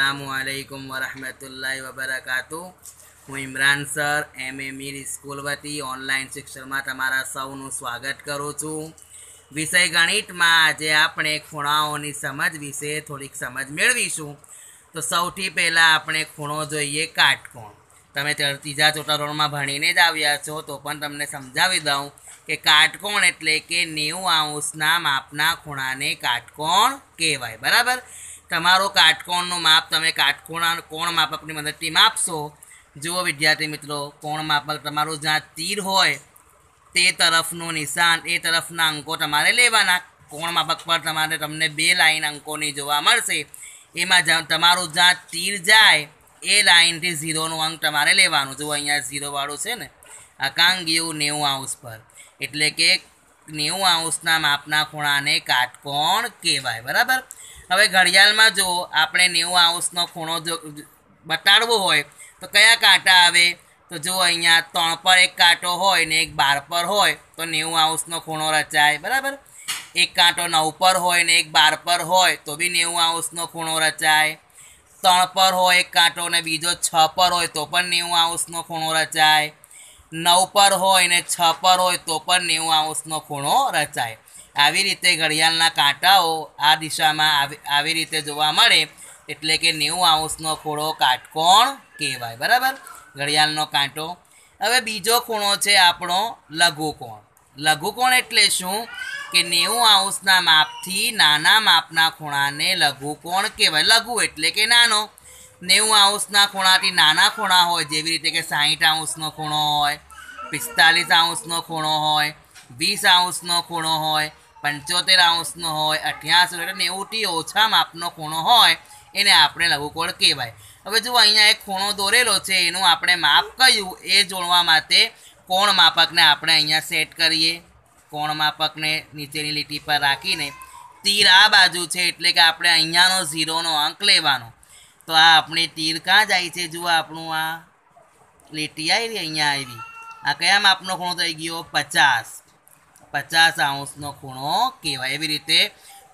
અસલામુઆલૈકુમ વરહમતુલ્લાહ વબરકાતુ હું Imran sir M A Mir school વતી ઓનલાઈન શિક્ષણમાં તમારા સૌનું સ્વાગત કરું છું વિષય ગણિતમાં આજે આપણે ખૂણાઓની સમજ વિશે થોડીક સમજ મેળવીશું તો સૌથી પહેલાં આપણે ખૂણો જોઈએ કાટકોણ તમે ત્રીજા ચોથા ધોરણમાં ભણીને જ આવ્યા છો તો પણ તમને સમજાવી દઉં કે કાટકોણ એટલે કે નેવું આઉસના માપના ખૂણાને કાટકોણ કહેવાય બરાબર તમારો કાટકોણનું માપ તમે કાટકોણા કોણ માપકની મદદથી માપશો જુઓ વિદ્યાર્થી મિત્રો કોણ માપક તમારું જ્યાં તીર હોય તે તરફનું નિશાન એ તરફના અંકો તમારે લેવાના કોણ માપક પર તમારે તમને બે લાઈન અંકોની જોવા મળશે એમાં તમારું જ્યાં તીર જાય એ લાઇનથી ઝીરોનું અંક તમારે લેવાનું જો અહીંયા ઝીરોવાળું છે ને અકાંગીયું નેવું આઉન્સ પર એટલે કે નેવું આઉન્સના માપના ખૂણાને કાટકોણ કહેવાય બરાબર હવે ઘડિયાળમાં જો આપણે નેવું આઉન્સનો ખૂણો જો બતાડવો હોય તો કયા કાંટા આવે તો જો અહીંયા ત્રણ પર એક કાંટો હોય ને એક બાર પર હોય તો નેવું આઉન્સનો ખૂણો રચાય બરાબર એક કાંટો નવ પર હોય ને એક બાર પર હોય તો બી નેવું આઉન્સનો ખૂણો રચાય ત્રણ પર હોય એક કાંટો ને બીજો છ પર હોય તો પણ નેવું આઉન્સનો ખૂણો રચાય નવ પર હોય ને છ પર હોય તો પણ નેવું આઉન્સનો ખૂણો રચાય આવી રીતે ઘડિયાળના કાંટાઓ આ દિશામાં આવી રીતે જોવા મળે એટલે કે નેવું આઉન્સનો ખૂણો કાટકોણ કહેવાય બરાબર ઘડિયાળનો કાંટો હવે બીજો ખૂણો છે આપણો લઘુકોણ લઘુકોણ એટલે શું કે નેવું આઉન્સના માપથી નાના માપના ખૂણાને લઘુકોણ કહેવાય લઘુ એટલે કે નાનો નેવું આઉન્સના ખૂણાથી નાના ખૂણા હોય જેવી રીતે કે સાહીઠ આઉન્સનો ખૂણો હોય પિસ્તાલીસ આઉન્સનો ખૂણો હોય વીસ આઉસનો ખૂણો હોય પંચોતેર આઉન્સનો હોય અઠ્યાસી એટલે નેવુંથી ઓછા માપનો ખૂણો હોય એને આપણે લઘુકોળ કહેવાય હવે જુઓ અહીંયા એક ખૂણો દોરેલો છે એનું આપણે માપ કયું એ જોડવા માટે કોણ માપકને આપણે અહીંયા સેટ કરીએ કોણ માપકને નીચેની લીટી પર રાખીને તીર આ બાજુ છે એટલે કે આપણે અહીંયાનો ઝીરોનો અંક લેવાનો તો આ આપણે તીર ક્યાં જાય છે જુઓ આપણું આ લીટી આવી અહીંયા આવી આ કયા માપનો ખૂણો થઈ ગયો પચાસ પચાસ આઉન્સનો ખૂણો કહેવાય એવી રીતે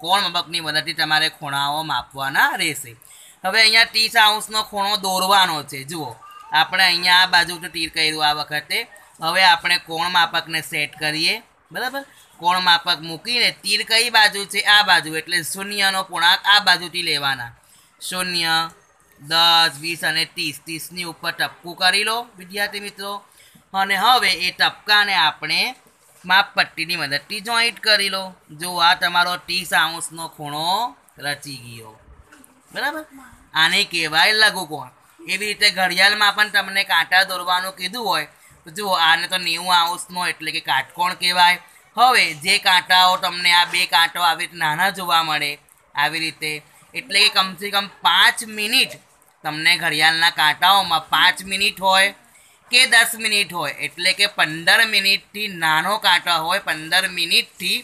કોણ મબકની મદદથી તમારે ખૂણાઓ માપવાના રહેશે હવે અહીંયા ત્રીસ આઉન્સનો ખૂણો દોરવાનો છે જુઓ આપણે અહીંયા આ બાજુ તીર કર્યું આ વખતે હવે આપણે કોણ માપકને સેટ કરીએ બરાબર કોણ માપક મૂકીને તીર કઈ બાજુ છે આ બાજુ એટલે શૂન્યનો પૂર્ણાંક આ બાજુથી લેવાના શૂન્ય દસ વીસ અને ત્રીસ ત્રીસની ઉપર ટપકું કરી લો વિદ્યાર્થી મિત્રો અને હવે એ ટપકાને આપણે માપ પટ્ટીની મદદથી જોઈન્ટ કરી લો જો આ તમારો ત્રીસ આઉન્સનો ખૂણો રચી ગયો બરાબર આને કહેવાય લઘુકોણ એવી રીતે ઘડિયાળમાં પણ તમને કાંટા દોરવાનું કીધું હોય તો જુઓ આને તો નેવું આઉન્સનો એટલે કે કાટકોણ કહેવાય હવે જે કાંટાઓ તમને આ બે કાંટાઓ આવી રીતે નાના જોવા મળે આવી રીતે એટલે કે કમસે કમ પાંચ મિનિટ તમને ઘડિયાળના કાંટાઓમાં પાંચ મિનિટ હોય કે દસ મિનિટ હોય એટલે કે પંદર મિનિટથી નાનો કાંટો હોય પંદર મિનિટથી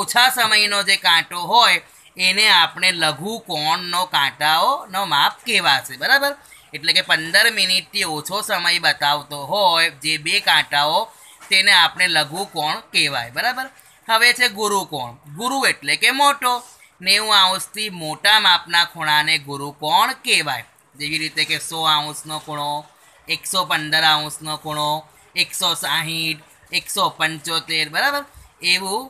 ઓછા સમયનો જે કાંટો હોય એને આપણે લઘુ કોણનો કાંટાઓનો માપ કહેવાશે બરાબર એટલે કે પંદર મિનિટથી ઓછો સમય બતાવતો હોય જે બે કાંટાઓ તેને આપણે લઘુ કોણ કહેવાય બરાબર હવે છે ગુરુ કોણ ગુરુ એટલે કે મોટો નેવું આઉન્સથી મોટા માપના ખૂણાને ગુરુ કોણ કહેવાય જેવી રીતે કે સો આઉન્સનો ખૂણો એકસો પંદર આઉન્સનો ખૂણો એકસો સાહીઠ એકસો પંચોતેર બરાબર એવું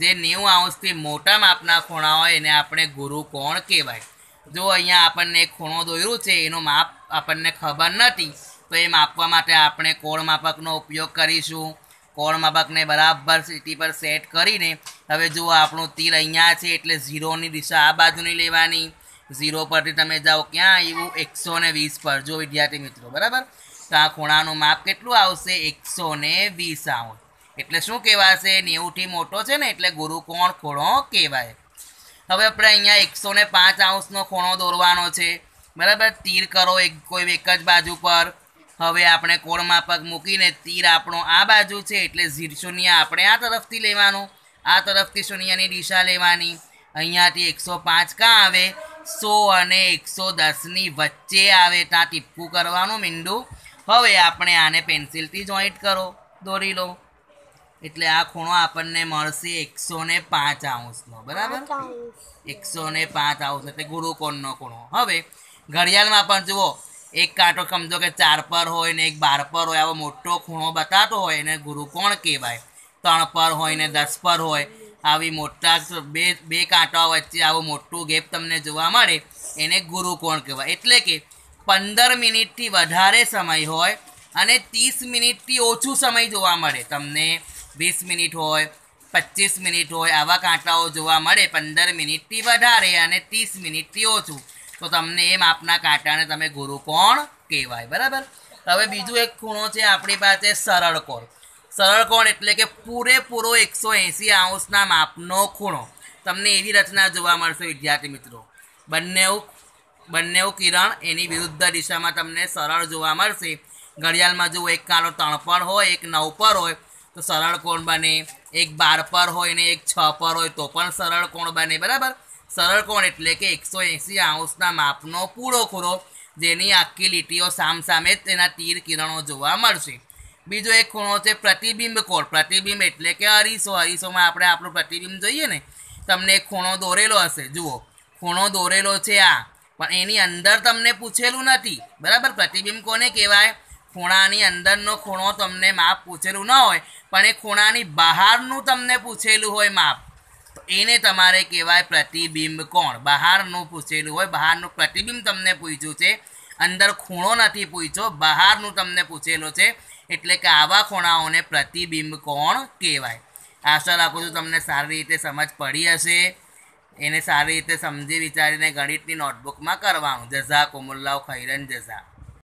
જે નેવું આઉન્સથી મોટા માપના ખૂણા હોય એને આપણે ગુરુ કોણ કહેવાય જો અહીંયા આપણને ખૂણો દોર્યું છે એનું માપ આપણને ખબર નથી તો એ માપવા માટે આપણે કોળ માપકનો ઉપયોગ કરીશું કોળ માપકને બરાબર સીટી પર સેટ કરીને હવે જુઓ આપણું તીર અહીંયા છે એટલે ઝીરોની દિશા આ બાજુની લેવાની ઝીરો પરથી તમે જાઓ ક્યાં આવ્યું એકસો ને વીસ પર જો વિદ્યાર્થી મિત્રો બરાબર તો આ ખૂણાનું માપ કેટલું આવશે એકસો ને વીસ આવું એટલે શું કહેવાશે નેવુંથી મોટો છે ને એટલે ગુરુકોણ ખૂણો કહેવાય હવે આપણે અહીંયા એકસો ને પાંચ આઉન્સનો ખૂણો દોરવાનો છે બરાબર તીર કરો એક કોઈ એક જ બાજુ પર હવે આપણે કોણ માપક મૂકીને તીર આપણો આ બાજુ છે એટલે ઝીર શૂન્ય આપણે આ તરફથી લેવાનું આ તરફથી શૂન્યની દિશા લેવાની અહીંયાથી એકસો પાંચ કાં આવે સો અને એકસો દસની વચ્ચે આવે ત્યાં ટીપકું કરવાનું મીંડું હવે આપણે આને પેન્સિલથી જોઈન્ટ કરો દોરી લો એટલે આ ખૂણો આપણને મળશે એકસો ને પાંચ આઉન્સનો બરાબર એકસો ને પાંચ આઉન્સ એટલે ગુરુકોણનો ખૂણો હવે ઘડિયાળમાં પણ જુઓ એક કાંટો સમજો કે ચાર પર હોય ને એક બાર પર હોય આવો મોટો ખૂણો બતાતો હોય એને ગુરુકોણ કહેવાય ત્રણ પર હોય ને દસ પર હોય આવી મોટા બે બે કાંટા વચ્ચે આવો મોટું ગેપ તમને જોવા મળે એને ગુરુ કોણ કહેવાય એટલે કે પંદર મિનિટથી વધારે સમય હોય અને ત્રીસ મિનિટથી ઓછો સમય જોવા મળે તમને વીસ મિનિટ હોય પચીસ મિનિટ હોય આવા કાંટાઓ જોવા મળે પંદર મિનિટથી વધારે અને ત્રીસ મિનિટથી ઓછું તો તમને એ માપના કાંટાને તમે ગુરુ કોણ કહેવાય બરાબર હવે બીજું એક ખૂણો છે આપણી પાસે સરળ કોણ સરળ કોણ એટલે કે પૂરેપૂરો એકસો એંસી આઉન્સના માપનો ખૂણો તમને એવી રચના જોવા મળશે વિદ્યાર્થી મિત્રો બંને બંને કિરણ એની વિરુદ્ધ દિશામાં તમને સરળ જોવા મળશે ઘડિયાળમાં જો એક કાળો ત્રણ પર હોય એક નવ પર હોય તો સરળ કોણ બને એક બાર પર હોય ને એક છ પર હોય તો પણ સરળ કોણ બને બરાબર સરળ કોણ એટલે કે એકસો એંસી આઉન્સના માપનો પૂરો ખૂરો જેની આખી લીટીઓ સામસામે તેના તીર કિરણો જોવા મળશે બીજો એક ખૂણો છે પ્રતિબિંબ કોણ પ્રતિબિંબ એટલે કે અરીસો અરીસોમાં આપણે આપણું પ્રતિબિંબ જોઈએ ને તમને એક ખૂણો દોરેલો હશે જુઓ ખૂણો દોરેલો છે આ પણ એની અંદર તમને પૂછેલું નથી બરાબર પ્રતિબિંબ કોને કહેવાય ખૂણાની અંદરનો ખૂણો તમને માપ પૂછેલું ન હોય પણ એ ખૂણાની બહારનું તમને પૂછેલું હોય માપ તો એને તમારે કહેવાય પ્રતિબિંબ કોણ બહારનું પૂછેલું હોય બહારનું પ્રતિબિંબ તમને પૂછ્યું છે અંદર ખૂણો નથી પૂછ્યો બહારનું તમને પૂછેલો છે એટલે કે આવા ખૂણાઓને પ્રતિબિંબ કોણ કહેવાય આશા રાખું છું તમને સારી રીતે સમજ પડી હશે એને સારી રીતે સમજી વિચારીને ગણિતની નોટબુકમાં કરવાનું જઝા કોમુલ્લાવ ખૈરન જઝા